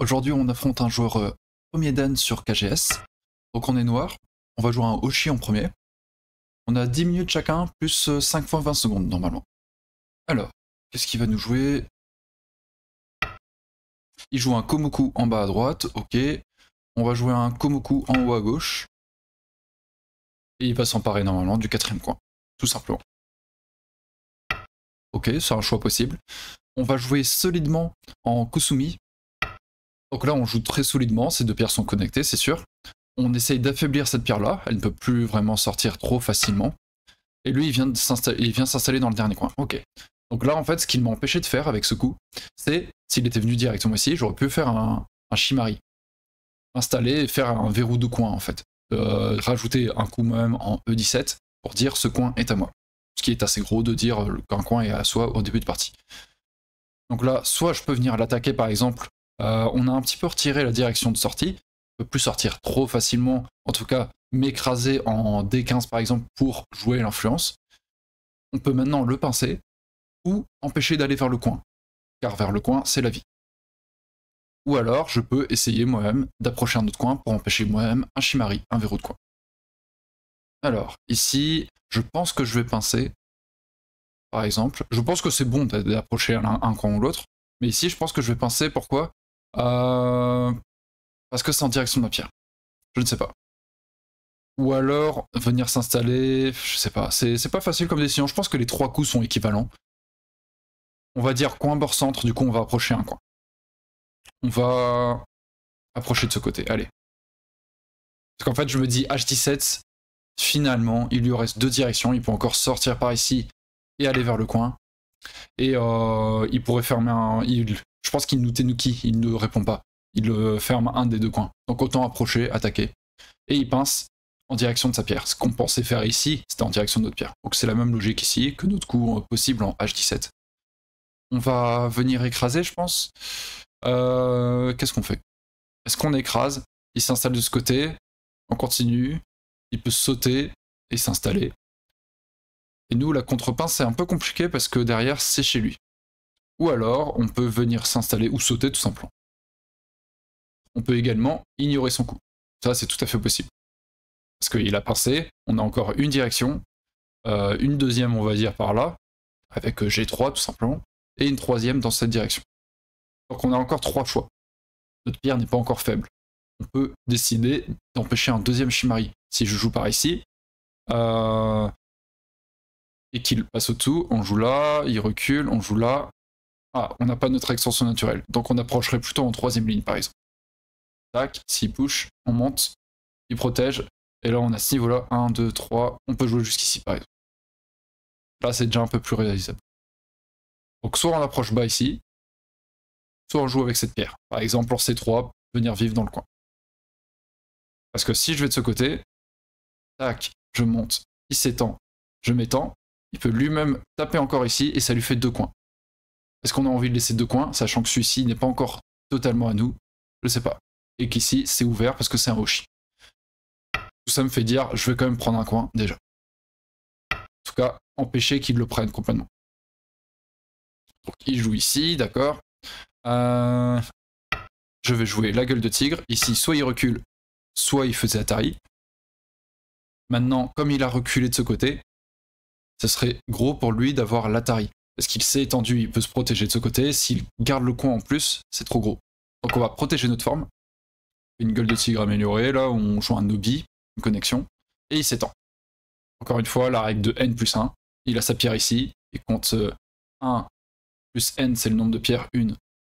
Aujourd'hui, on affronte un joueur euh, premier dan sur KGS. Donc on est noir. On va jouer un Oshi en premier. On a 10 minutes chacun, plus 5 euh, fois 20 secondes normalement. Alors, qu'est-ce qu'il va nous jouer Il joue un Komoku en bas à droite, ok. On va jouer un Komoku en haut à gauche. Et il va s'emparer normalement du quatrième coin, tout simplement. Ok, c'est un choix possible. On va jouer solidement en Kusumi, donc là, on joue très solidement, ces deux pierres sont connectées, c'est sûr. On essaye d'affaiblir cette pierre-là, elle ne peut plus vraiment sortir trop facilement. Et lui, il vient s'installer dans le dernier coin. Ok. Donc là, en fait, ce qu'il m'a empêché de faire avec ce coup, c'est, s'il était venu directement ici, j'aurais pu faire un, Shimari. Installer et faire un verrou de coin, en fait. Euh, rajouter un coup même en E17 pour dire ce coin est à moi. Ce qui est assez gros de dire euh, qu'un coin est à soi au début de partie. Donc là, soit je peux venir l'attaquer par exemple euh, on a un petit peu retiré la direction de sortie. ne peut plus sortir trop facilement, en tout cas m'écraser en D15 par exemple pour jouer l'influence. On peut maintenant le pincer ou empêcher d'aller vers le coin, car vers le coin c'est la vie. Ou alors je peux essayer moi-même d'approcher un autre coin pour empêcher moi-même un chimari, un verrou de coin. Alors, ici, je pense que je vais pincer, par exemple. Je pense que c'est bon d'approcher un, un coin ou l'autre, mais ici je pense que je vais pincer, pourquoi euh, parce que c'est en direction de la pierre. Je ne sais pas. Ou alors venir s'installer, je sais pas. C'est pas facile comme décision. Je pense que les trois coups sont équivalents. On va dire coin bord centre, du coup on va approcher un coin. On va approcher de ce côté, allez. Parce qu'en fait je me dis H17, finalement il lui reste deux directions. Il peut encore sortir par ici et aller vers le coin. Et euh, il pourrait fermer un je pense qu'il nous Tenuki, il ne répond pas. Il euh, ferme un des deux coins. Donc autant approcher, attaquer. Et il pince en direction de sa pierre. Ce qu'on pensait faire ici, c'était en direction de notre pierre. Donc c'est la même logique ici que notre coup euh, possible en H17. On va venir écraser, je pense. Euh, qu'est-ce qu'on fait Est-ce qu'on écrase Il s'installe de ce côté. On continue. Il peut sauter et s'installer. Et nous, la contre-pince, c'est un peu compliqué parce que derrière, c'est chez lui ou alors on peut venir s'installer ou sauter tout simplement. On peut également ignorer son coup. Ça, c'est tout à fait possible. Parce qu'il a passé, on a encore une direction, euh, une deuxième, on va dire, par là, avec euh, G3 tout simplement, et une troisième dans cette direction. Donc on a encore trois choix. Notre pierre n'est pas encore faible. On peut décider d'empêcher un deuxième Shimari. Si je joue par ici, euh, et qu'il passe au tout. on joue là, il recule, on joue là, ah, on n'a pas notre extension naturelle. Donc on approcherait plutôt en troisième ligne, par exemple. Tac, s'il push, on monte, il protège. Et là, on a ce niveau-là. 1, 2, 3. On peut jouer jusqu'ici, par exemple. Là, c'est déjà un peu plus réalisable. Donc soit on approche bas ici, soit on joue avec cette pierre. Par exemple, en C3, venir vivre dans le coin. Parce que si je vais de ce côté, tac, je monte, il s'étend, je m'étends, il peut lui-même taper encore ici et ça lui fait deux coins. Est-ce qu'on a envie de laisser deux coins, sachant que celui-ci n'est pas encore totalement à nous Je sais pas. Et qu'ici, c'est ouvert parce que c'est un Roshi. Tout ça me fait dire, je vais quand même prendre un coin, déjà. En tout cas, empêcher qu'il le prenne complètement. Donc il joue ici, d'accord. Euh, je vais jouer la gueule de tigre. Ici, soit il recule, soit il faisait Atari. Maintenant, comme il a reculé de ce côté, ce serait gros pour lui d'avoir l'Atari. Parce qu'il s'est étendu, il peut se protéger de ce côté. S'il garde le coin en plus, c'est trop gros. Donc on va protéger notre forme. Une gueule de tigre améliorée, là on joue un Nobi, une connexion, et il s'étend. Encore une fois, la règle de N plus 1, il a sa pierre ici, il compte 1 euh, plus N, c'est le nombre de pierres, 1,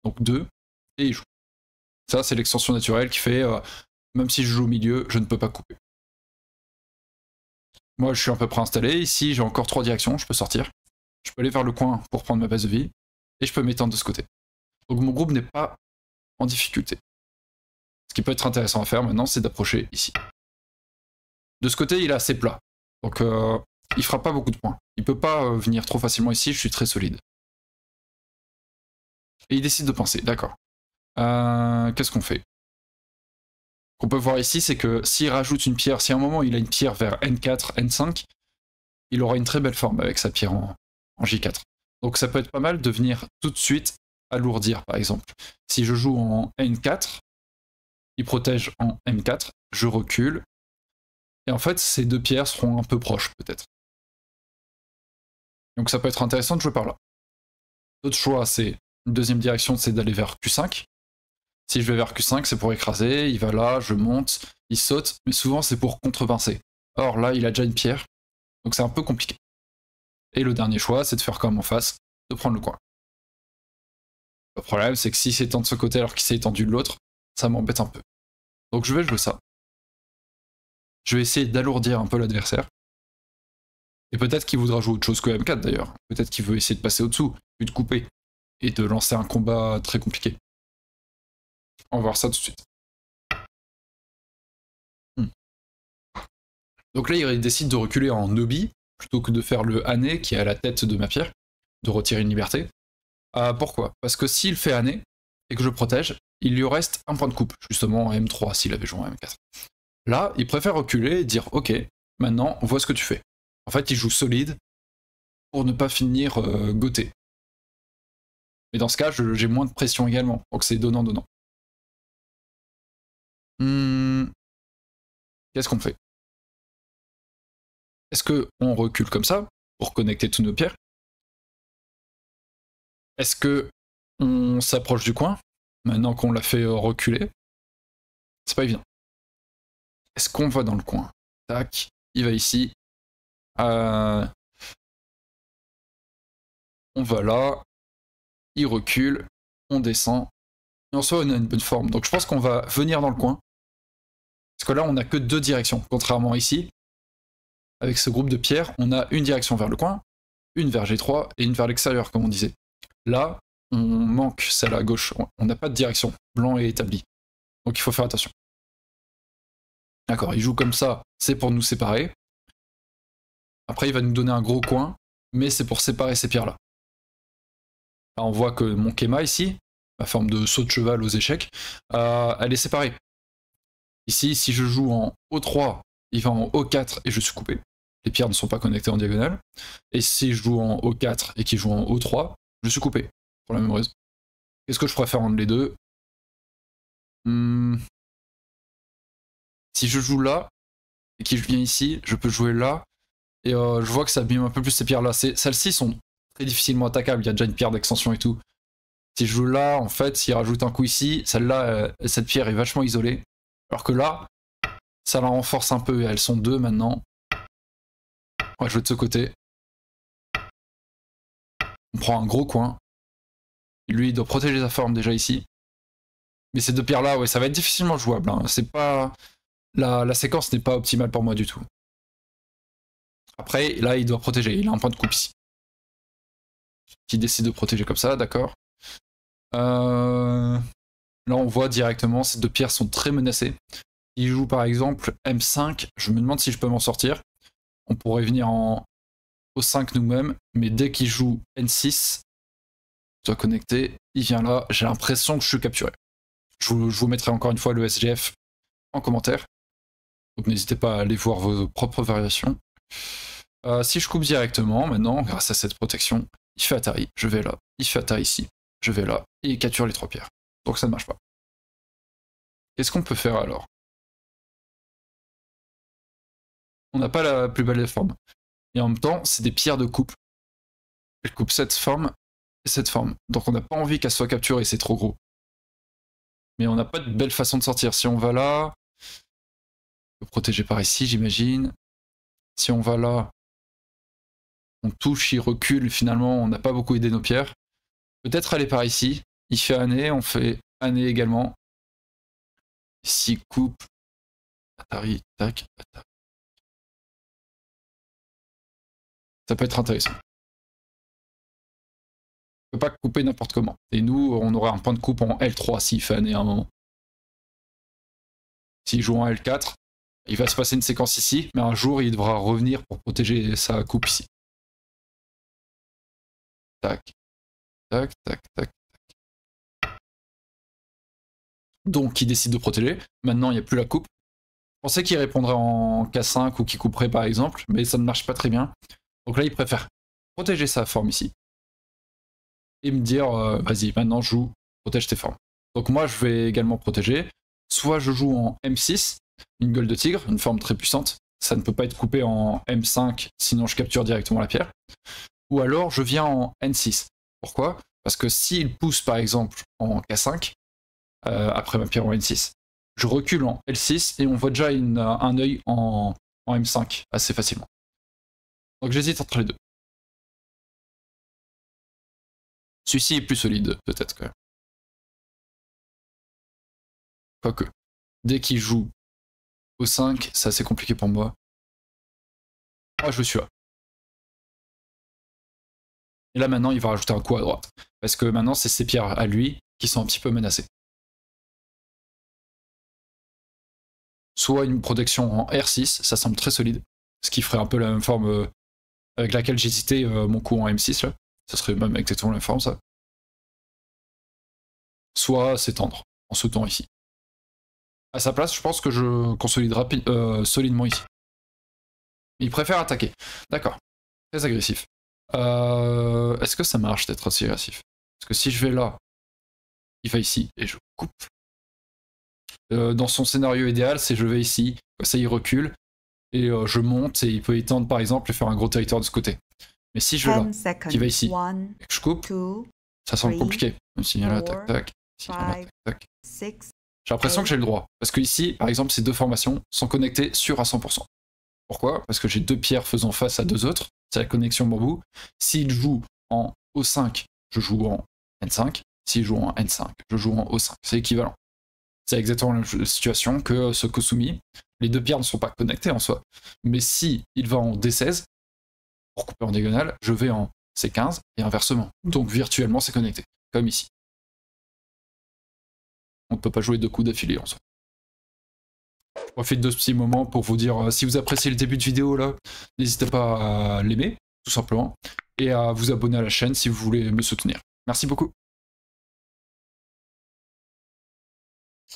donc 2, et il joue. Ça, c'est l'extension naturelle qui fait, euh, même si je joue au milieu, je ne peux pas couper. Moi, je suis à peu près installé. Ici, j'ai encore trois directions, je peux sortir je peux aller vers le coin pour prendre ma base de vie, et je peux m'étendre de ce côté. Donc mon groupe n'est pas en difficulté. Ce qui peut être intéressant à faire maintenant, c'est d'approcher ici. De ce côté, il est assez plat. Donc il euh, il fera pas beaucoup de points. Il peut pas euh, venir trop facilement ici, je suis très solide. Et il décide de penser, d'accord. Euh, qu'est-ce qu'on fait Qu'on peut voir ici, c'est que s'il rajoute une pierre, si à un moment il a une pierre vers N4, N5, il aura une très belle forme avec sa pierre en, en J4. Donc ça peut être pas mal de venir tout de suite alourdir par exemple. Si je joue en N4, il protège en M4, je recule. Et en fait, ces deux pierres seront un peu proches peut-être. Donc ça peut être intéressant de jouer par là. L'autre choix, c'est une deuxième direction, c'est d'aller vers Q5. Si je vais vers Q5, c'est pour écraser, il va là, je monte, il saute, mais souvent c'est pour contrevincer. Or là, il a déjà une pierre, donc c'est un peu compliqué. Et le dernier choix, c'est de faire comme en face, de prendre le coin. Le problème, c'est que si c'est de ce côté alors qu'il s'est étendu de l'autre, ça m'embête un peu. Donc je vais jouer ça. Je vais essayer d'alourdir un peu l'adversaire. Et peut-être qu'il voudra jouer autre chose que M4 d'ailleurs. Peut-être qu'il veut essayer de passer au-dessous, puis de couper, et de lancer un combat très compliqué. On va voir ça tout de suite. Hmm. Donc là, il décide de reculer en Nobi, plutôt que de faire le année qui est à la tête de ma pierre, de retirer une liberté. Euh, pourquoi Parce que s'il fait année et que je protège, il lui reste un point de coupe, justement à M3 s'il avait joué en M4. Là, il préfère reculer et dire Ok, maintenant, vois ce que tu fais. En fait, il joue solide pour ne pas finir euh, goté. Mais dans ce cas, j'ai moins de pression également, donc c'est donnant-donnant. Hmm. Qu'est-ce qu'on fait est-ce qu'on recule comme ça pour connecter tous nos pierres Est-ce que on s'approche du coin maintenant qu'on l'a fait euh, reculer C'est pas évident. Est-ce qu'on va dans le coin Tac, il va ici. Euh, on va là. Il recule. On descend. Et en soi, on a une bonne forme. Donc je pense qu'on va venir dans le coin. Parce que là, on n'a que deux directions, contrairement ici, avec ce groupe de pierres, on a une direction vers le coin, une vers G3 et une vers l'extérieur, comme on disait. Là, on manque celle à gauche, on n'a pas de direction, blanc est établi. Donc il faut faire attention. D'accord, il joue comme ça, c'est pour nous séparer. Après, il va nous donner un gros coin, mais c'est pour séparer ces pierres-là. on voit que mon kema ici, la forme de saut de cheval aux échecs, euh, elle est séparée. Ici, si je joue en O3, il va en O4 et je suis coupé les pierres ne sont pas connectées en diagonale. Et si je joue en O4 et qu'il joue en O3, je suis coupé, pour la même raison. Qu'est-ce que je préfère entre les deux hmm. Si je joue là, et qu'il vient ici, je peux jouer là, et euh, je vois que ça abîme un peu plus ces pierres-là. Celles-ci sont très difficilement attaquables, il y a déjà une pierre d'extension et tout. Si je joue là, en fait, s'il rajoute un coup ici, celle-là, euh, cette pierre est vachement isolée. Alors que là, ça la renforce un peu, et elles sont deux maintenant, on va jouer de ce côté. On prend un gros coin. Lui, il doit protéger sa forme déjà ici. Mais ces deux pierres-là, ouais, ça va être difficilement jouable. Hein. C'est pas... La, séquence n'est pas optimale pour moi du tout. Après, là, il doit protéger. Il a un point de coupe ici. Qui décide de protéger comme ça, d'accord. Euh, là, on voit directement, ces deux pierres sont très menacées. Il joue par exemple M5, je me demande si je peux m'en sortir on pourrait venir en, o 5 nous-mêmes, mais dès qu'il joue N6, soit connecté, il vient là, j'ai l'impression que je suis capturé. Je vous, mettrai encore une fois le SGF en commentaire, donc n'hésitez pas à aller voir vos propres variations. Euh, si je coupe directement, maintenant, grâce à cette protection, il fait Atari, je vais là, il fait Atari ici, je vais là, et il capture les trois pierres. Donc ça ne marche pas. Qu'est-ce qu'on peut faire alors on n'a pas la plus belle forme. Et en même temps, c'est des pierres de coupe. Elles coupent cette forme et cette forme. Donc on n'a pas envie qu'elle soit capturée, c'est trop gros. Mais on n'a pas de belle façon de sortir. Si on va là, on peut protéger par ici, j'imagine. Si on va là, on touche, il recule, finalement, on n'a pas beaucoup aidé nos pierres. Peut-être aller par ici. Il fait année, on fait année également. Ici, coupe. Atari, tac, Atari. Ça peut être intéressant. On peut pas couper n'importe comment. Et nous, on aurait un point de coupe en L3 s'il fait année à un moment. S'il joue en L4, il va se passer une séquence ici, mais un jour, il devra revenir pour protéger sa coupe ici. Tac, tac, tac, tac. Donc il décide de protéger. Maintenant, il n'y a plus la coupe. On sait qu'il répondrait en K5 ou qu'il couperait par exemple, mais ça ne marche pas très bien. Donc là, il préfère protéger sa forme ici et me dire euh, vas-y, maintenant joue, protège tes formes. Donc moi, je vais également protéger. Soit je joue en M6, une gueule de tigre, une forme très puissante. Ça ne peut pas être coupé en M5, sinon je capture directement la pierre. Ou alors je viens en N6. Pourquoi Parce que s'il pousse par exemple en K5, euh, après ma pierre en N6, je recule en L6 et on voit déjà euh, un œil en M5 assez facilement. Donc j'hésite entre les deux. Celui-ci est plus solide, peut-être quand même. Quoique. Dès qu'il joue au 5, c'est assez compliqué pour moi. Ah je suis là Et là, maintenant, il va rajouter un coup à droite. Parce que maintenant, c'est ses pierres à lui qui sont un petit peu menacées. Soit une protection en R6, ça semble très solide. Ce qui ferait un peu la même forme euh, avec laquelle j'hésitais euh, mon coup en M6, là. Ça serait même exactement la même forme, ça. Soit s'étendre en sautant ici. À sa place, je pense que je consolide euh, solidement ici. Il préfère attaquer. D'accord. Très agressif. Euh, est-ce que ça marche d'être aussi agressif Parce que si je vais là, il va ici et je coupe. dans son scénario idéal, c'est je vais ici, ça il recule, et euh, je monte et il peut étendre par exemple et faire un gros territoire de ce côté. Mais si je veux là, qui va ici, et que je coupe, ça semble compliqué. Même tac, tac, J'ai l'impression que j'ai le droit. Parce que ici, par exemple, ces deux formations sont connectées sur à 100%. Pourquoi Parce que j'ai deux pierres faisant face à deux autres. C'est la connexion bambou. S'il joue en O5, je joue en N5. S'il joue en N5, je joue en O5. C'est équivalent. C'est exactement la même situation que euh, ce Kosumi. Les deux pierres ne sont pas connectées en soi. Mais si il va en D16, pour couper en diagonale, je vais en C15 et inversement. Donc virtuellement, c'est connecté, comme ici. On ne peut pas jouer deux coups d'affilée en soi. Je profite de ce petit moment pour vous dire, euh, si vous appréciez le début de vidéo là, n'hésitez pas à l'aimer, tout simplement, et à vous abonner à la chaîne si vous voulez me soutenir. Merci beaucoup.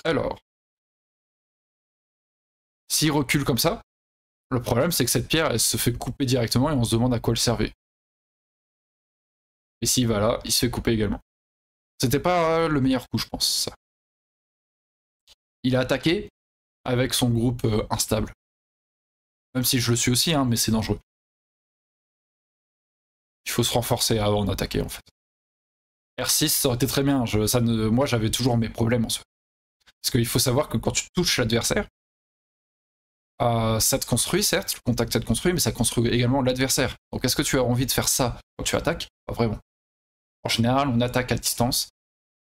Alors, s'il recule comme ça, le problème c'est que cette pierre elle se fait couper directement et on se demande à quoi elle servait. Et s'il va là, il se fait couper également. C'était pas euh, le meilleur coup, je pense, ça. Il a attaqué avec son groupe euh, instable. Même si je le suis aussi, hein, mais c'est dangereux. Il faut se renforcer avant d'attaquer, en fait. R6, ça aurait été très bien. moi, j'avais toujours mes problèmes en soi. Parce qu'il faut savoir que quand tu touches l'adversaire, euh, ça te construit, certes, le contact ça te construit, mais ça construit également l'adversaire. Donc est-ce que tu as envie de faire ça quand tu attaques Pas vraiment. En général, on attaque à distance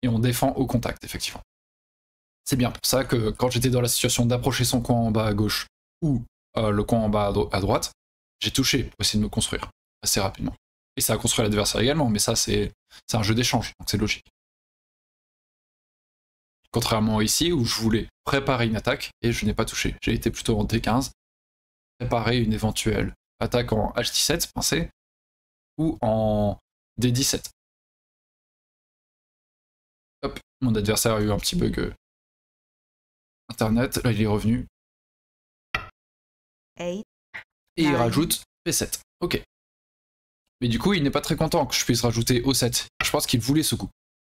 et on défend au contact, effectivement. C'est bien pour ça que quand j'étais dans la situation d'approcher son coin en bas à gauche ou euh, le coin en bas à, à droite, j'ai touché pour essayer de me construire assez rapidement. Et ça a construit l'adversaire également, mais ça c'est un jeu d'échange, donc c'est logique. Contrairement ici où je voulais préparer une attaque et je n'ai pas touché. J'ai été plutôt en D15, préparer une éventuelle attaque en H17, pincé, ou en D17. Hop, mon adversaire a eu un petit bug euh, internet, là il est revenu. Et il rajoute P7. Ok. Mais du coup, il n'est pas très content que je puisse rajouter O7. Je pense qu'il voulait ce coup.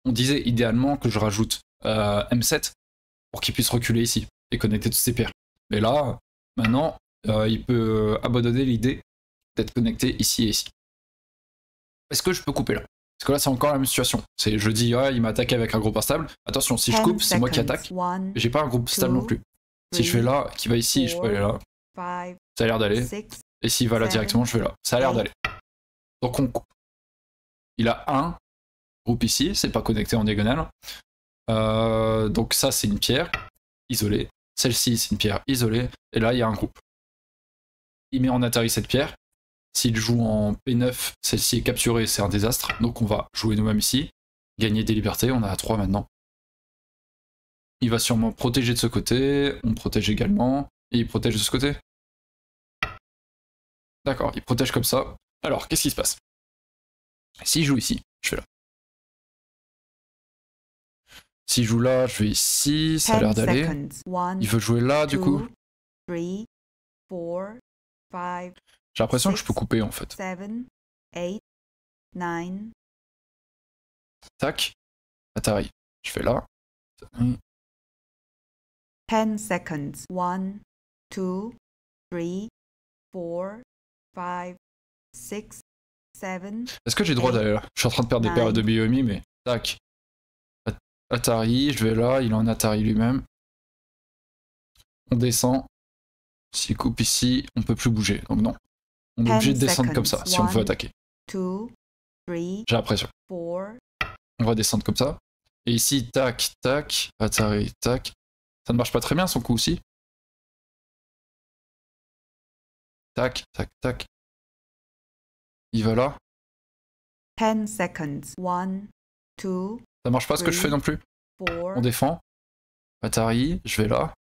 On disait idéalement que je rajoute euh, M7 pour qu'il puisse reculer ici et connecter tous ses pierres. Mais là, maintenant, euh, il peut euh, abandonner l'idée d'être connecté ici et ici. Est-ce que je peux couper là Parce que là, c'est encore la même situation. C'est je dis, il m'attaque avec un groupe instable. Attention, si je coupe, c'est moi qui attaque. J'ai pas un groupe stable non plus. Si je vais là, qui va ici, je peux aller là. Ça a l'air d'aller. Et s'il va là directement, je vais là. Ça a l'air d'aller. Donc on coupe. Il a un groupe ici, c'est pas connecté en diagonale. Euh, donc ça, c'est une pierre isolée. Celle-ci, c'est une pierre isolée. Et là, il y a un groupe. Il met en atterri cette pierre. S'il joue en P9, celle-ci est capturée, c'est un désastre. Donc on va jouer nous-mêmes ici. Gagner des libertés, on a 3 maintenant. Il va sûrement protéger de ce côté, on protège également, et il protège de ce côté. D'accord, il protège comme ça. Alors, qu'est-ce qui se passe S'il joue ici, je fais là. S'il joue là, je vais ici, ça a l'air d'aller. Il veut jouer là, du coup. J'ai l'impression que je peux couper, en fait. Tac. Atari. Je fais là. seconds. Est-ce que j'ai le droit d'aller là Je suis en train de perdre des périodes de Biomie mais. Tac. Atari, je vais là, il a un Atari lui-même. On descend. S'il coupe ici, on peut plus bouger, donc non. On est obligé de descendre comme ça, si on veut attaquer. J'ai l'impression. On va descendre comme ça. Et ici, tac, tac, Atari, tac. Ça ne marche pas très bien son coup aussi. Tac, tac, tac. Il va là. 10 seconds. 1, 2, ça marche pas ce que je fais non plus. On défend. Atari, je vais là.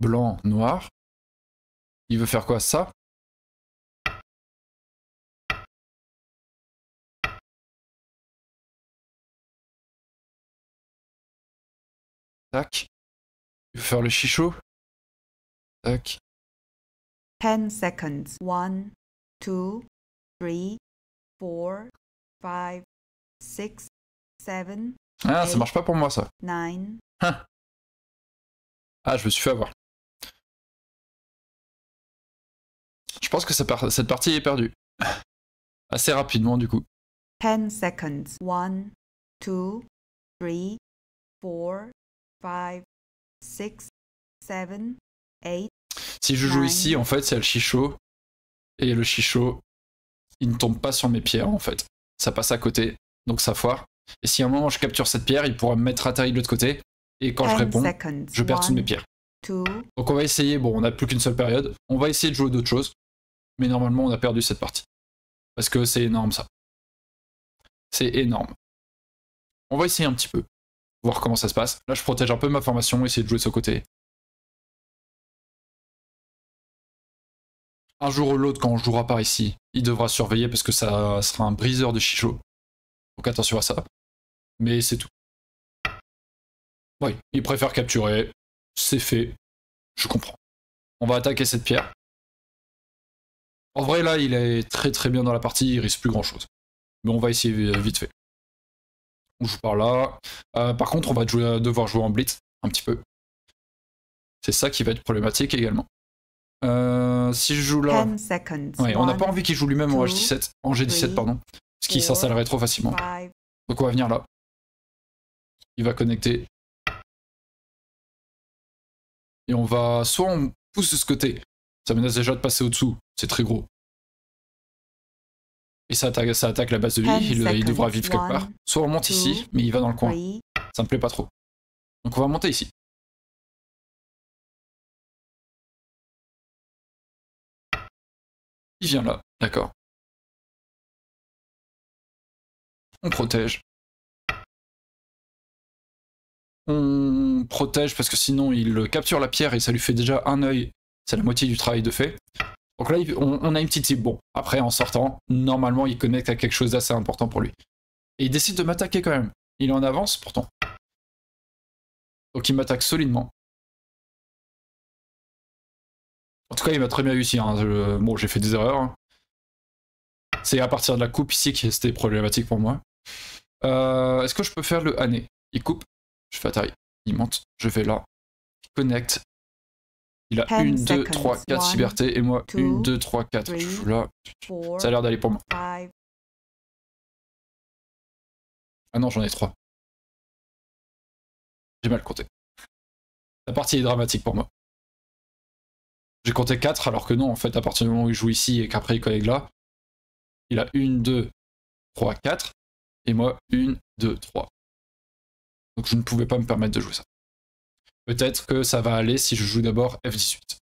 Blanc, noir. Il veut faire quoi Ça Tac. Il veut faire le chichot. Tac. 10 seconds. 1, 2, 3, 4. 5, 6, 7. Ah, eight, ça marche pas pour moi ça. 9. ah, je me suis fait avoir. Je pense que cette partie est perdue. Assez rapidement du coup. 10 seconds. 1, 2, 3, 4, 5, 6, 7, 8. Si je joue ici, en fait, c'est le chichot. Et le chichot, il ne tombe pas sur mes pierres en fait ça passe à côté, donc ça foire. Et si à un moment je capture cette pierre, il pourra me mettre taille de l'autre côté, et quand je réponds, je perds toutes mes pierres. Donc on va essayer, bon on n'a plus qu'une seule période, on va essayer de jouer d'autres choses, mais normalement on a perdu cette partie. Parce que c'est énorme ça. C'est énorme. On va essayer un petit peu, voir comment ça se passe. Là je protège un peu ma formation, essayer de jouer de ce côté. un jour ou l'autre, quand on jouera par ici, il devra surveiller parce que ça sera un briseur de chichot. Donc attention à ça. Mais c'est tout. Oui, il préfère capturer. C'est fait. Je comprends. On va attaquer cette pierre. En vrai, là, il est très très bien dans la partie. Il risque plus grand chose. Mais on va essayer vite fait. On joue par là. Euh, par contre, on va euh, devoir jouer en blitz un petit peu. C'est ça qui va être problématique également. Euh, si je joue là. on n'a pas envie qu'il joue lui-même en 17 En G17, pardon. Ce qui s'installerait trop facilement. Donc on va venir là. Il va connecter. Et on va. Soit on pousse de ce côté. Ça menace déjà de passer au-dessous. C'est très gros. Et ça attaque, ça attaque la base de vie. Il, devra vivre quelque part. Soit on monte ici, mais il va dans le coin. Ça me plaît pas trop. Donc on va monter ici. vient là, d'accord. On protège. On protège parce que sinon il capture la pierre et ça lui fait déjà un œil. C'est la moitié du travail de fait. Donc là, on a une petite cible. Bon, après, en sortant, normalement, il connecte à quelque chose d'assez important pour lui. Et il décide de m'attaquer quand même. Il est en avance, pourtant. Donc il m'attaque solidement. En tout cas, il m'a très bien réussi. Hein. Bon, j'ai fait des erreurs. C'est à partir de la coupe ici que c'était problématique pour moi. Euh, Est-ce que je peux faire le année Il coupe. Je fais Atari. Il monte. Je vais là. Il connecte. Il a 1, 2, 3, 4 liberté Et moi, 1, 2, 3, 4. Je joue là. Ça a l'air d'aller pour moi. Ah non, j'en ai 3. J'ai mal compté. La partie est dramatique pour moi. J'ai compté 4 alors que non, en fait, à partir du moment où il joue ici et qu'après il collègue là, il a 1, 2, 3, 4, et moi 1, 2, 3. Donc je ne pouvais pas me permettre de jouer ça. Peut-être que ça va aller si je joue d'abord F18.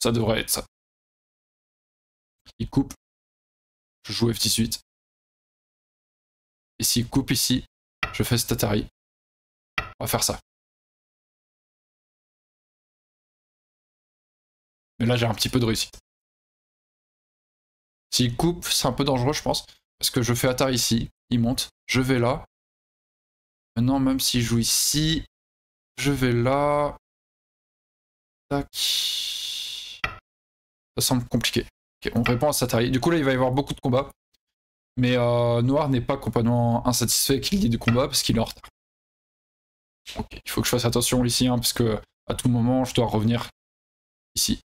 Ça devrait être ça. Il coupe, je joue F18. Et s'il coupe ici, je fais Statari. On va faire ça. Mais là, j'ai un petit peu de réussite. S'il coupe, c'est un peu dangereux, je pense. Parce que je fais Atari ici, il monte, je vais là. Maintenant, même s'il joue ici, je vais là. Tac. Ça semble compliqué. on répond à Satari. Du coup, là, il va y avoir beaucoup de combats. Mais euh, Noir n'est pas complètement insatisfait qu'il dit du combat parce qu'il est en retard. il faut que je fasse attention ici, hein, parce que à tout moment, je dois revenir ici.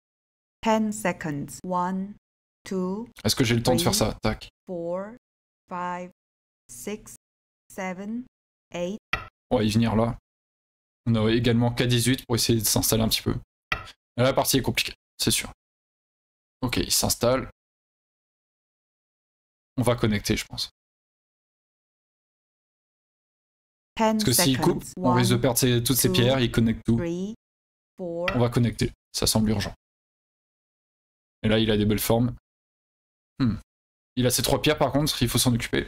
10 seconds. 1, 2, Est-ce que j'ai le temps de faire ça Tac. 4, 5, 6, 7, 8. On va y venir là. On a également K18 pour essayer de s'installer un petit peu. la partie est compliquée, c'est sûr. Ok, il s'installe. On va connecter, je pense. Parce que s'il coupe, on risque de perdre toutes ces pierres, il connecte tout. On va connecter, ça semble urgent. Et là, il a des belles formes. Hmm. Il a ses trois pierres par contre, il faut s'en occuper.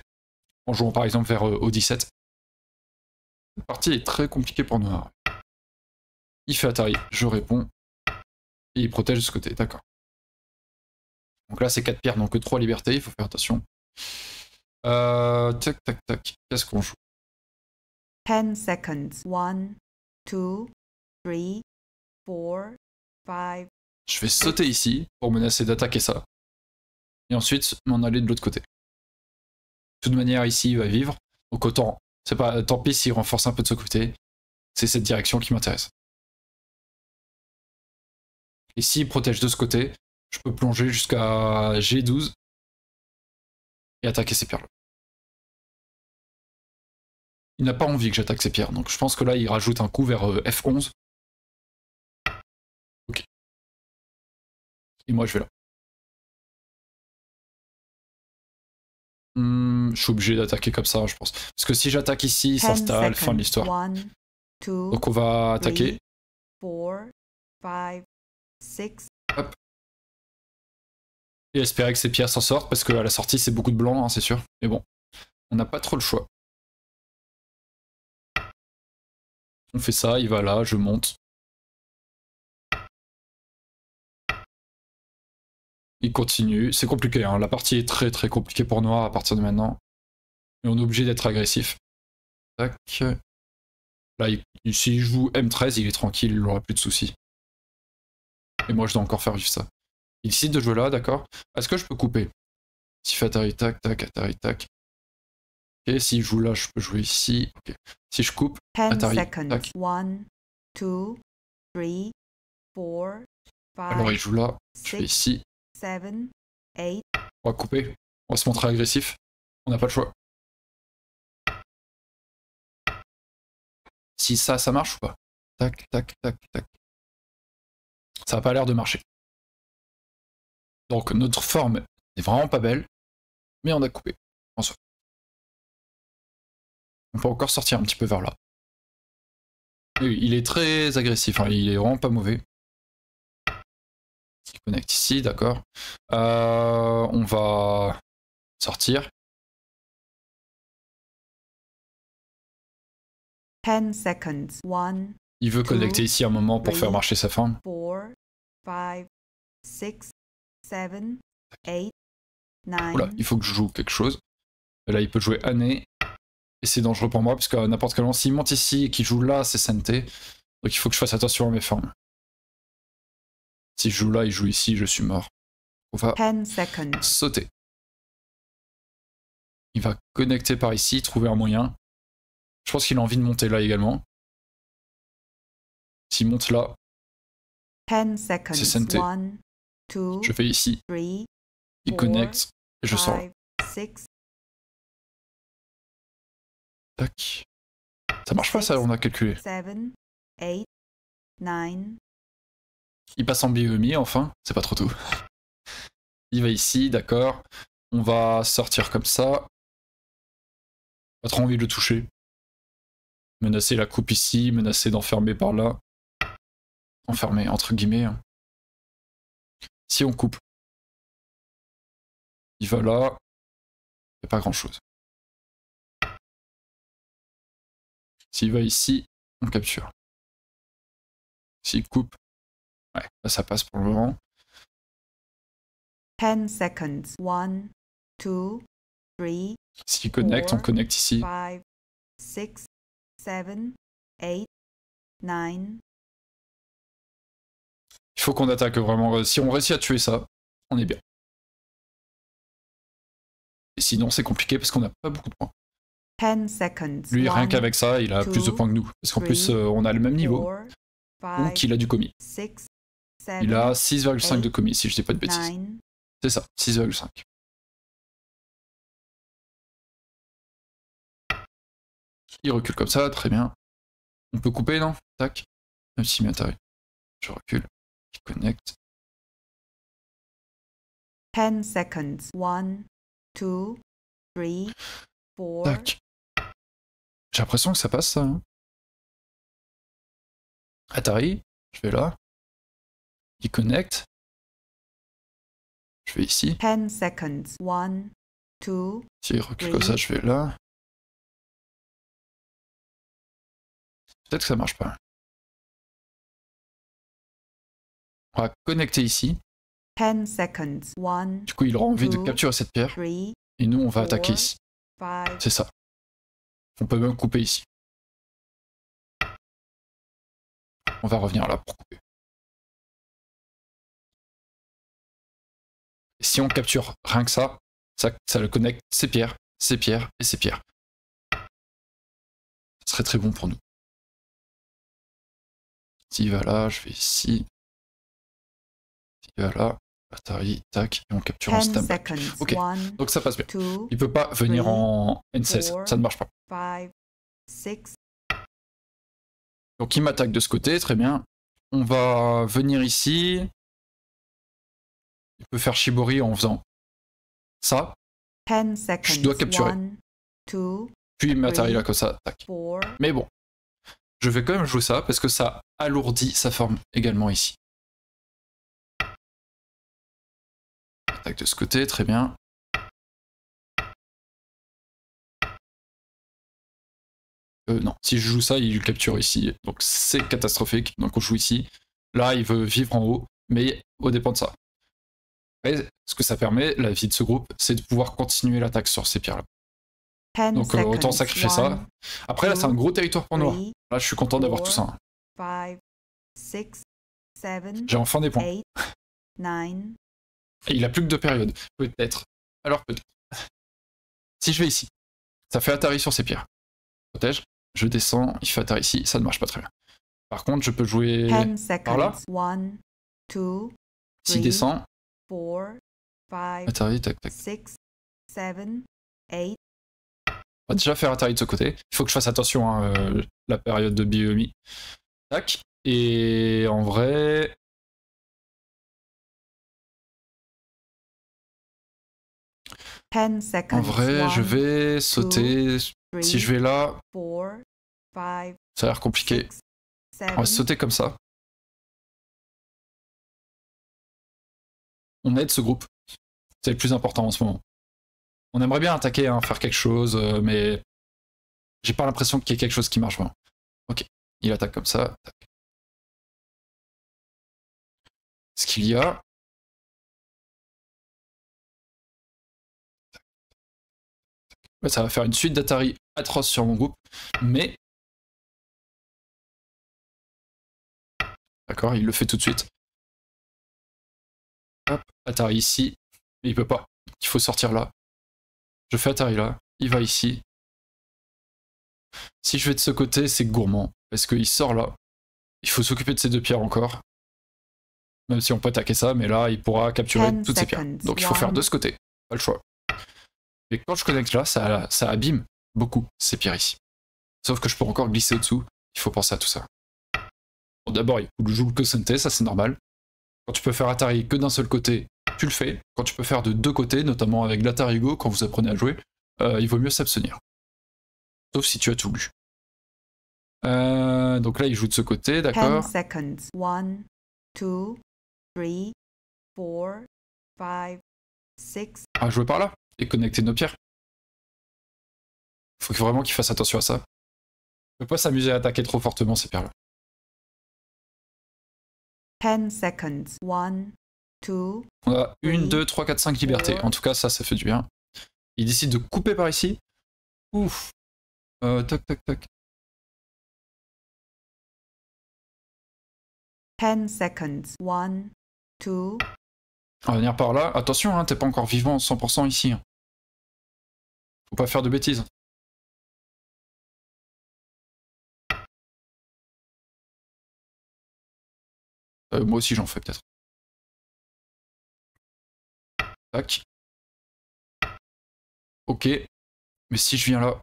En jouant par exemple vers euh, O17. Cette partie est très compliquée pour Noir. Il fait Atari, je réponds. Et il protège de ce côté, d'accord. Donc là, c'est quatre pierres, donc trois libertés, il faut faire attention. Euh, tac, tac, tac. Qu'est-ce qu'on joue 10 seconds. 1, 2, 3, 4, 5, je vais sauter ici pour menacer d'attaquer ça. Et ensuite, m'en aller de l'autre côté. De toute manière, ici, il va vivre. Donc autant, c'est pas, tant pis s'il renforce un peu de ce côté. C'est cette direction qui m'intéresse. Et s'il protège de ce côté, je peux plonger jusqu'à G12 et attaquer ces pierres-là. Il n'a pas envie que j'attaque ces pierres, donc je pense que là, il rajoute un coup vers euh, F11 Et moi, je vais là. Hmm, je suis obligé d'attaquer comme ça, je pense. Parce que si j'attaque ici, il s'installe, fin de l'histoire. Donc on va attaquer. Et espérer que ces pierres s'en sortent, parce qu'à la sortie, c'est beaucoup de blanc, hein, c'est sûr. Mais bon, on n'a pas trop le choix. On fait ça, il va là, je monte. Il continue. C'est compliqué. Hein. La partie est très très compliquée pour Noir à partir de maintenant. Et on est obligé d'être agressif. Tac. Là, il, si je joue M13, il est tranquille, il n'aura plus de soucis. Et moi, je dois encore faire vivre ça. Il décide de jouer là, d'accord Est-ce que je peux couper S'il fait Atari, tac, tac, Atari, tac. Ok, s'il joue là, je peux jouer ici. Si je coupe, Atari, tac. Alors, il joue là, je vais ici. On va couper. On va se montrer agressif. On n'a pas le choix. Si ça, ça marche ou pas Tac, tac, tac, tac. Ça n'a pas l'air de marcher. Donc notre forme n'est vraiment pas belle, mais on a coupé. En On peut encore sortir un petit peu vers là. il est très agressif, hein. il est vraiment pas mauvais qui connecte ici, d'accord. Euh, on va sortir. 10 seconds. Il veut connecter ici un moment pour faire marcher sa forme. il faut que je joue quelque chose. Là, il peut jouer année. Et c'est dangereux pour moi, parce que n'importe quel moment, s'il monte ici et qu'il joue là, c'est santé. Donc il faut que je fasse attention à mes formes. Si je joue là, il joue ici, je suis mort. On va sauter. Il va connecter par ici, trouver un moyen. Je pense qu'il a envie de monter là également. S'il monte là, c'est Je fais ici. Il connecte et je sors. Tac. Ça marche pas ça, on a calculé. Il passe en B.E.M.I. enfin, c'est pas trop tôt. Il va ici, d'accord. On va sortir comme ça. Pas trop envie de le toucher. Menacer la coupe ici, menacer d'enfermer par là. Enfermer, entre guillemets. Hein. Si on coupe. Il va là. Il a pas grand chose. S'il va ici, on capture. S'il coupe, Ouais, ça passe pour le moment. 10 seconds. 1, 2, 3. S'il connecte, on connecte ici. 5, 6, 7, 8, 9. Il faut qu'on attaque vraiment. Si on réussit à tuer ça, on est bien. Et sinon, c'est compliqué parce qu'on n'a pas beaucoup de points. 10 seconds. Lui, rien qu'avec ça, il a plus de points que nous. Parce qu'en plus, euh, on a le même niveau. 4, 5, donc, il a du commis. 6, il a 6,5 de commis, si je dis pas de bêtises. C'est ça, 6,5. Il recule comme ça, très bien. On peut couper, non Tac. Même mais m'y Je recule. Je connecte. 10 seconds. 1, 2, 3, 4. Tac. J'ai l'impression que ça passe, ça. Hein. Atari, je vais là. Il connecte. Je vais ici. 10 seconds. 1, 2, Si il recule comme ça, je vais là. Peut-être que ça marche pas. On va connecter ici. 10 seconds. du coup, il aura envie de capturer cette pierre. et nous, on va attaquer ici. C'est ça. On peut même couper ici. On va revenir là pour couper. si on capture rien que ça, ça, le connecte c'est Pierre, c'est pierres et c'est pierres. Ce serait très bon pour nous. S'il va là, je vais ici. S'il va là, Atari, tac, et on capture en Stam. Ok, donc ça passe bien. Il ne peut pas venir en N16, ça ne marche pas. Donc il m'attaque de ce côté, très bien. On va venir ici. Il peut faire Shibori en faisant ça. Je dois capturer. Puis il là comme ça. Mais bon, je vais quand même jouer ça parce que ça alourdit sa forme également ici. de ce côté, très bien. Euh, non, si je joue ça, il capture ici. Donc c'est catastrophique. Donc on joue ici. Là, il veut vivre en haut, mais au dépend de ça. Mais ce que ça permet, la vie de ce groupe, c'est de pouvoir continuer l'attaque sur ces pierres-là. Donc euh, autant sacrifier ça. Après, là, c'est un gros territoire pour nous. Hein. Là, je suis content d'avoir tout ça. Hein. J'ai enfin des points. Et il a plus que deux périodes. Peut-être. Alors peut-être. Si je vais ici, ça fait Atari sur ces pierres. Protège. Je descends, il fait Atari ici, ça ne marche pas très bien. Par contre, je peux jouer par là. S'il descend, 4, 5, 6, 7, 8. On va déjà faire un tarif de ce côté. Il faut que je fasse attention à hein, euh, la période de biomie. Et en vrai. En vrai, je vais sauter. Si je vais là, ça a l'air compliqué. On va sauter comme ça. on aide ce groupe. C'est le plus important en ce moment. On aimerait bien attaquer, hein, faire quelque chose, euh, mais j'ai pas l'impression qu'il y ait quelque chose qui marche vraiment. Ok, il attaque comme ça. Ce qu'il y a. ça va faire une suite d'Atari atroce sur mon groupe, mais D'accord, il le fait tout de suite. Hop, Atari ici. Mais il peut pas. Il faut sortir là. Je fais Atari là. Il va ici. Si je vais de ce côté, c'est gourmand. Parce qu'il sort là. Il faut s'occuper de ces deux pierres encore. Même si on peut attaquer ça, mais là, il pourra capturer toutes ces pierres. Donc il faut faire de ce côté. Pas le choix. Et quand je connecte là, ça, ça abîme beaucoup ces pierres ici. Sauf que je peux encore glisser au-dessous. Il faut penser à tout ça. d'abord, il joue le que ça c'est normal. Quand tu peux faire Atari que d'un seul côté, tu le fais. Quand tu peux faire de deux côtés, notamment avec l'Atari Go, quand vous apprenez à jouer, euh, il vaut mieux s'abstenir. Sauf si tu as tout lu. Euh, donc là, il joue de ce côté, d'accord 10 seconds. Ah, jouer par là et connecter nos pierres. Faut vraiment qu'il fasse attention à ça. Ne peut pas s'amuser à attaquer trop fortement ces pierres-là. 10 seconds. 1, 2. On a 1, 2, 3, 4, 5 libertés. En tout cas, ça, ça fait du bien. Il décide de couper par ici. Ouf. Euh, tac tac. 10 seconds. 1, 2. On va venir par là. Attention, hein, t'es pas encore vivant 100% ici. Hein. Faut pas faire de bêtises. Euh, moi aussi j'en fais peut-être. Tac. Ok. Mais si je viens là.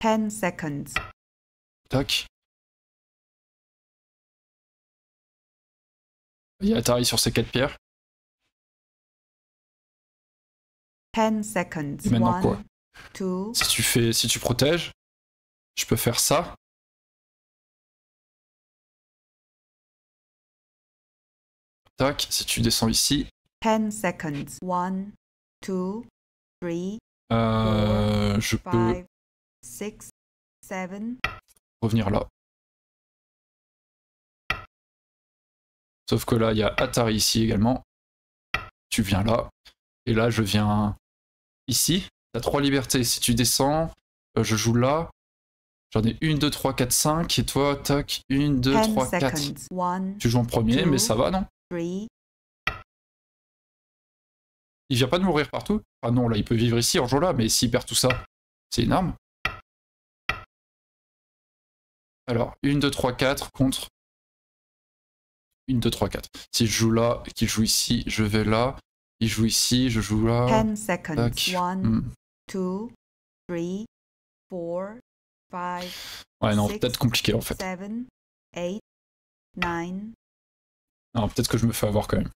Ten seconds. Tac. Il y a sur ces quatre pierres. 10 seconds. Et maintenant quoi si tu fais, si tu protèges, je peux faire ça. Tac, si tu descends ici. 10 seconds. 1, 2, 3, euh, je peux 6, 7. revenir là. Sauf que là, il y a Atari ici également. Tu viens là. Et là, je viens ici. 3 trois libertés. Si tu descends, euh, je joue là. J'en ai 1, 2, 3, 4, 5 Et toi, tac, 1, 2, 3, 4, tu joues en premier, mais ça va, non Il Il vient pas de mourir partout Ah non, là, il peut vivre ici en jouant là, mais s'il perd tout ça, c'est une arme. Alors, 1, 2, 3, 4 contre 1, 2, 3, 4. Si je joue là, qu'il joue ici, je vais là. Il joue ici, je joue là. 10 seconds. 2 3 4 5 Ouais non, peut-être compliqué en fait. 7 8 9 Alors peut-être que je me fais avoir quand même.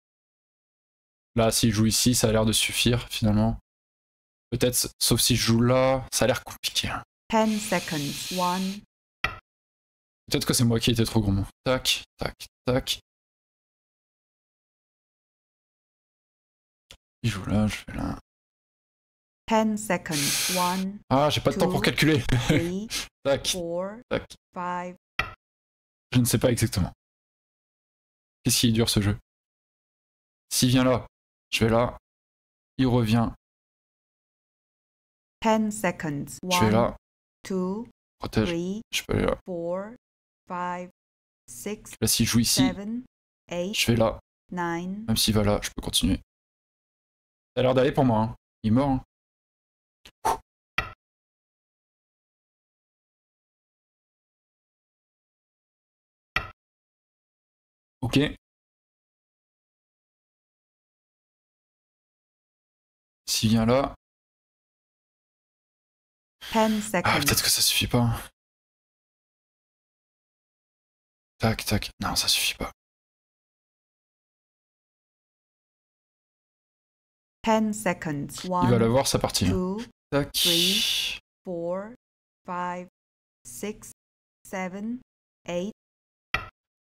Là, si je joue ici, ça a l'air de suffire finalement. Peut-être sauf si je joue là, ça a l'air compliqué. 10 hein. 1 Peut-être que c'est moi qui étais trop gourmand. Tac tac tac. Je joue là, je vais là. 10 seconds. 1. Ah, j'ai pas de temps pour calculer. 3. 4. 5. Je ne sais pas exactement. Qu'est-ce qui est dur ce jeu Si vient là, je vais là. Il revient. 10 seconds. 1. Je là. 2. 3. Je peux là. 4. 5. 6. Là, je joue ici. 7. 8. Je vais là. 9. Même s'il va là, je peux continuer. Ça a d'aller pour moi. Hein. Il meurt. Hein. Ok. S'il vient là. Ah, peut-être que ça suffit pas. Tac, tac. Non, ça suffit pas. 10 seconds. One, Il va l'avoir, sa partie. Hein. Two, 3, 4, 5, 6, 7, 8.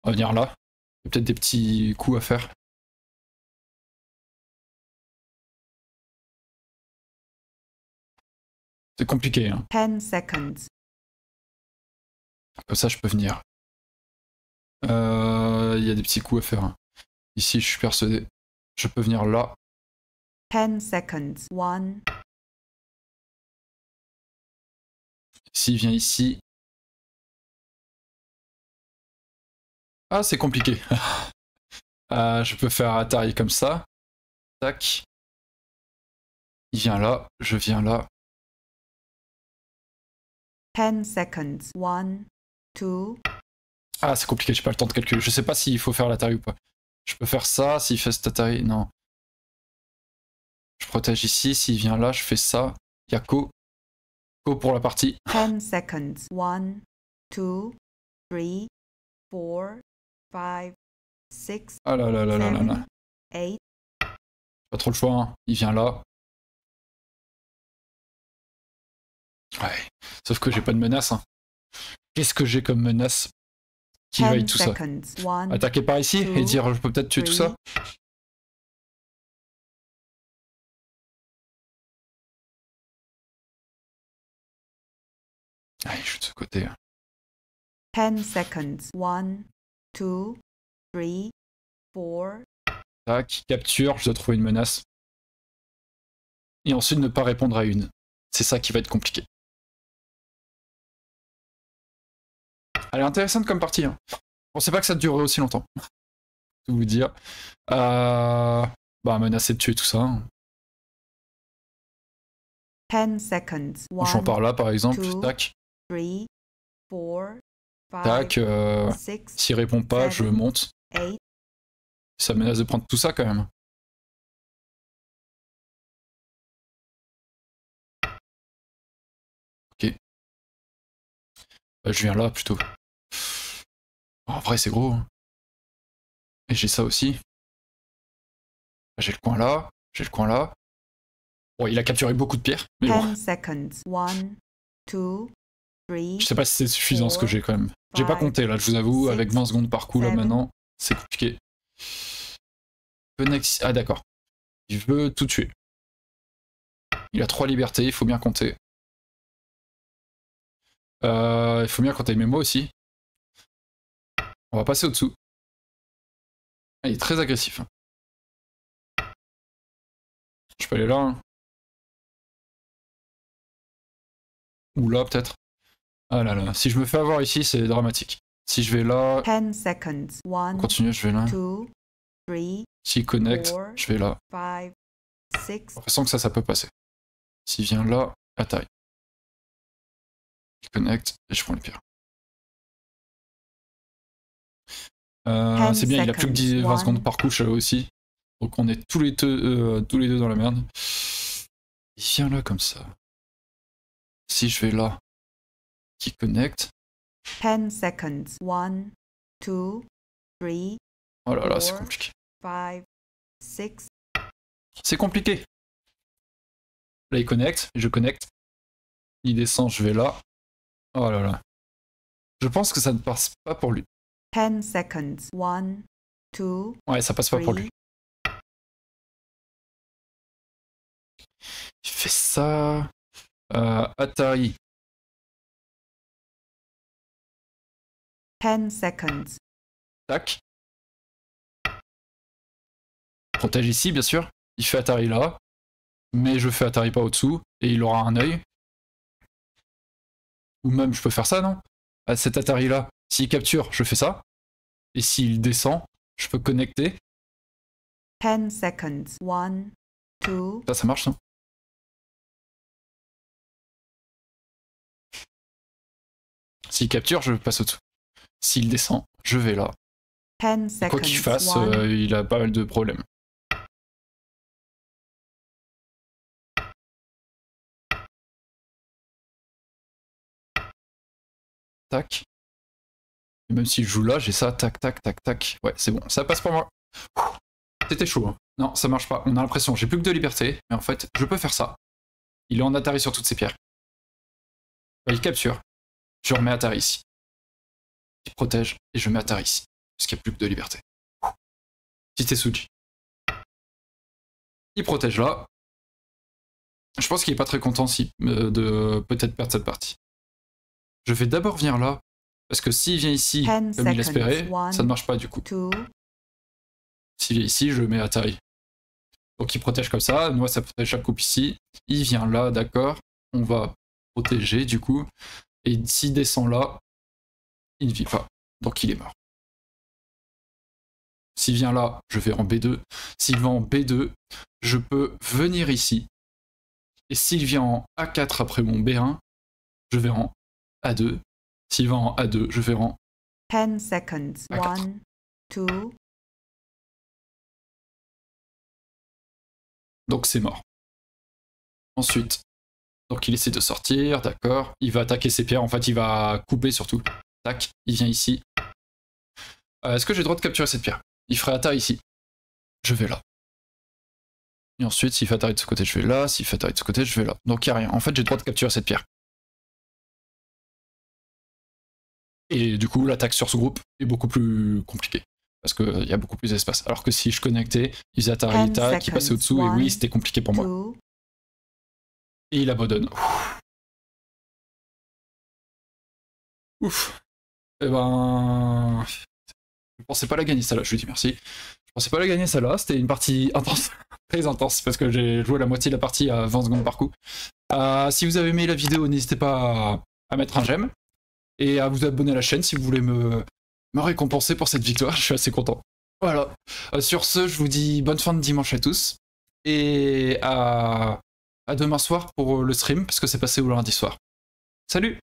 On va venir là. Il y a peut-être des petits coups à faire. C'est compliqué. Hein. 10 seconds. Comme ça, je peux venir. Euh, il y a des petits coups à faire. Hein. Ici, je suis persuadé. Je peux venir là. 10 seconds. 1. S'il vient ici... Ah, c'est compliqué. Ah, je peux faire Atari comme ça. Tac. Il vient là, je viens là. 10 seconds. 1, 2... Ah, c'est compliqué, j'ai pas le temps de calculer. Je sais pas s'il faut faire l'Atari ou pas. Je peux faire ça, s'il fait cet Atari, non. Je protège ici, s'il vient là, je fais ça. Yako. Oh, pour la partie. 1, 2, 3, 4, 5, 6, ah là là là là là 8. Pas trop le choix, hein. il vient là. Ouais, sauf que j'ai pas de menace. Hein. Qu'est-ce que j'ai comme menace qui veille tout ça Attaquer par ici et dire je peux peut-être tuer tout ça Allez, ah, je suis de ce côté. 10 hein. seconds. 1, 2, 3, 4. Tac, capture, je dois trouver une menace. Et ensuite ne pas répondre à une. C'est ça qui va être compliqué. Elle est intéressante comme partie. Hein. On sait pas que ça durerait aussi longtemps. Tout vous dire. Euh... Bah, menacer de tuer tout ça. 10 hein. seconds. One, je suis par là par exemple, tac, 3, 4, 5, Tac, 6, euh, répond pas, je monte. 8. Ça menace de prendre tout ça quand même. Ok. Bah, je viens là plutôt. En vrai, c'est gros. Hein. Et j'ai ça aussi. Bah, j'ai le coin là, j'ai le coin là. Oh il a capturé beaucoup de pierres. 10 secondes. 1, 2, je sais pas si c'est suffisant ce que j'ai quand même. J'ai pas compté là, je vous avoue, avec 20 secondes par coup là maintenant, c'est compliqué. Ah d'accord. Il veut tout tuer. Il a trois libertés, il faut bien compter. Euh, il faut bien compter, mes mots aussi. On va passer au-dessous. il est très agressif. Hein. Je peux aller là. Hein. Ou là peut-être. Ah là là, si je me fais avoir ici, c'est dramatique. Si je vais là, continue, je vais là. S'il connecte, je vais là. J'ai l'impression que ça, ça peut passer. S'il vient là, attaque. Il connecte et je prends le pire. Euh, c'est bien, il a plus que 10, 20 secondes par couche là aussi. Donc on est tous les deux, euh, tous les deux dans la merde. Il vient là comme ça. Si je vais là, qui connecte. 10 seconds. 1, 2, 3. Oh là là, c'est compliqué. 5, 6. C'est compliqué. Là, il connecte, je connecte. Il descend, je vais là. Oh là là. Je pense que ça ne passe pas pour lui. 10 seconds. 1, 2. Ouais, ça passe pas pour lui. Il fait ça. Euh, Atari, 10 seconds. Tac. Protège ici, bien sûr. Il fait Atari là. Mais je fais Atari pas au-dessous. Et il aura un œil. Ou même, je peux faire ça, non À cet Atari là. S'il capture, je fais ça. Et s'il descend, je peux connecter. 10 seconds. 1, 2. Ça, ça marche, non S'il capture, je passe au-dessous. S'il descend, je vais là. Quoi qu'il fasse, euh, il a pas mal de problèmes. Tac. Et même s'il joue là, j'ai ça, tac, tac, tac, tac. Ouais, c'est bon, ça passe pour moi. C'était chaud. Hein. Non, ça marche pas. On a l'impression, j'ai plus que de liberté, mais en fait, je peux faire ça. Il est en Atari sur toutes ses pierres. Il capture. Je remets Atari ici protège, et je mets Atari ici, parce qu'il n'y a plus que de liberté. Cité Suji. Il protège là. Je pense qu'il est pas très content si, euh, de peut-être perdre cette partie. Je vais d'abord venir là, parce que s'il vient ici, comme il ça ne marche pas du coup. S'il vient ici, je mets Atari. Donc il protège comme ça, moi ça protège la coupe ici. Il vient là, d'accord. On va protéger du coup. Et s'il descend là, il ne vit pas, donc il est mort. S'il vient là, je vais en B2. S'il va en B2, je peux venir ici. Et s'il vient en A4 après mon B1, je vais en A2. S'il va en A2, je vais en 10 seconds. A4. Donc c'est mort. Ensuite, donc il essaie de sortir, d'accord. Il va attaquer ses pierres, en fait il va couper surtout il vient ici. Euh, est-ce que j'ai le droit de capturer cette pierre Il ferait attaque ici. Je vais là. Et ensuite, s'il fait attaque de ce côté, je vais là. S'il fait attaque de ce côté, je vais là. Donc il n'y a rien. En fait, j'ai le droit de capturer cette pierre. Et du coup, l'attaque sur ce groupe est beaucoup plus compliquée. Parce qu'il euh, y a beaucoup plus d'espace. Alors que si je connectais, il faisait Atari qui passait au-dessous. Et oui, c'était compliqué pour moi. Et il abandonne. Ouf eh ben. Je pensais pas la gagner celle-là, je lui dis merci. Je pensais pas la gagner celle-là, c'était une partie intense, très intense, parce que j'ai joué la moitié de la partie à 20 secondes par coup. Euh, si vous avez aimé la vidéo, n'hésitez pas à, mettre un j'aime et à vous abonner à la chaîne si vous voulez me, me récompenser pour cette victoire, je suis assez content. Voilà. Euh, sur ce, je vous dis bonne fin de dimanche à tous et à, à demain soir pour le stream, parce que c'est passé au lundi soir. Salut